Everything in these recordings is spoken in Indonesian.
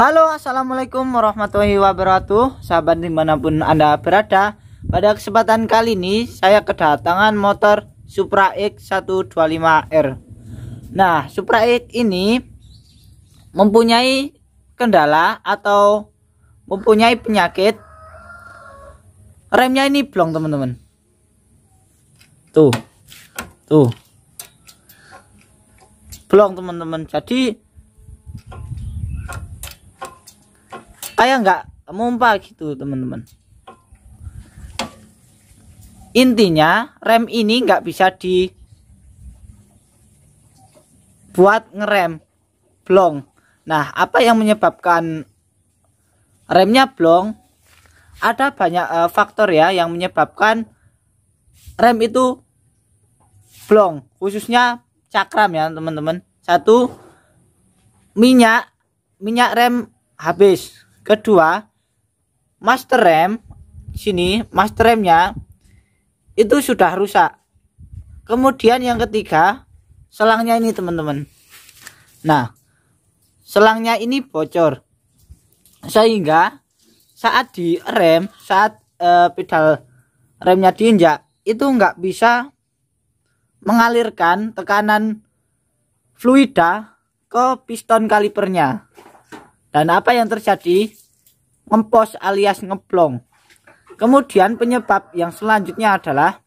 Halo assalamualaikum warahmatullahi wabarakatuh Sahabat dimanapun anda berada Pada kesempatan kali ini Saya kedatangan motor Supra X 125R Nah Supra X ini Mempunyai kendala Atau mempunyai penyakit Remnya ini blong teman-teman Tuh Tuh Blong teman-teman Jadi saya nggak mumpah gitu teman-teman intinya rem ini nggak bisa di buat ngerem blong nah apa yang menyebabkan remnya blong ada banyak uh, faktor ya yang menyebabkan rem itu blong khususnya cakram ya teman-teman satu minyak minyak rem habis kedua master rem sini master remnya itu sudah rusak kemudian yang ketiga selangnya ini teman-teman nah selangnya ini bocor sehingga saat di rem saat eh, pedal remnya diinjak itu nggak bisa mengalirkan tekanan fluida ke piston kalipernya dan apa yang terjadi? Ngempos alias ngeplong. Kemudian penyebab yang selanjutnya adalah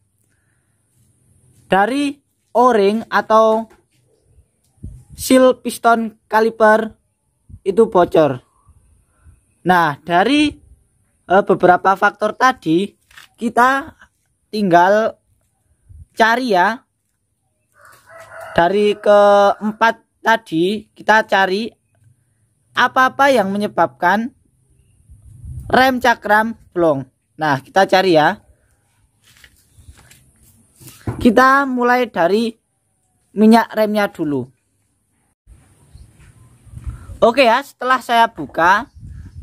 dari O-ring atau seal piston kaliper itu bocor. Nah, dari eh, beberapa faktor tadi kita tinggal cari ya dari keempat tadi kita cari apa-apa yang menyebabkan rem cakram blong. Nah, kita cari ya. Kita mulai dari minyak remnya dulu. Oke ya, setelah saya buka,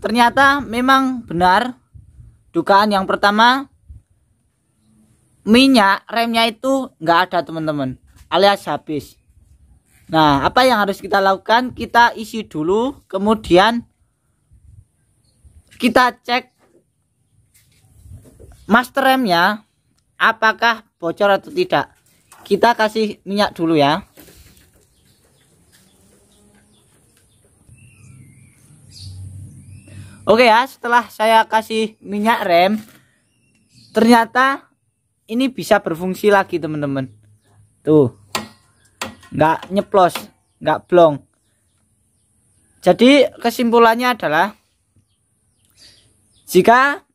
ternyata memang benar dugaan yang pertama minyak remnya itu nggak ada teman-teman alias habis Nah, apa yang harus kita lakukan? Kita isi dulu, kemudian kita cek master remnya apakah bocor atau tidak. Kita kasih minyak dulu ya. Oke ya, setelah saya kasih minyak rem, ternyata ini bisa berfungsi lagi teman-teman. Tuh nggak nyeplos nggak blong jadi kesimpulannya adalah jika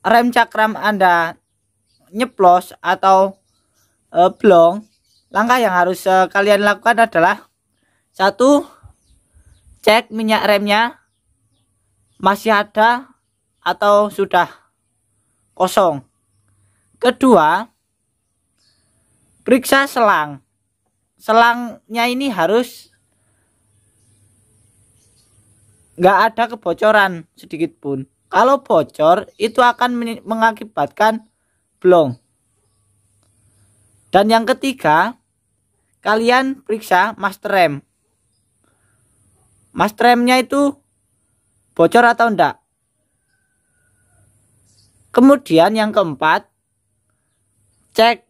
rem cakram Anda nyeplos atau e, blong, langkah yang harus e, kalian lakukan adalah satu cek minyak remnya masih ada atau sudah kosong. Kedua, periksa selang selangnya ini harus nggak ada kebocoran sedikit pun kalau bocor itu akan mengakibatkan blong dan yang ketiga kalian periksa master rem master remnya itu bocor atau enggak kemudian yang keempat cek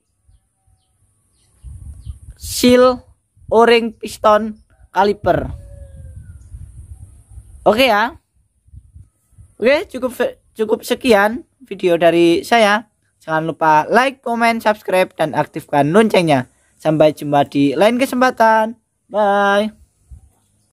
seal o-ring piston kaliper oke ya oke cukup cukup sekian video dari saya jangan lupa like comment subscribe dan aktifkan loncengnya sampai jumpa di lain kesempatan bye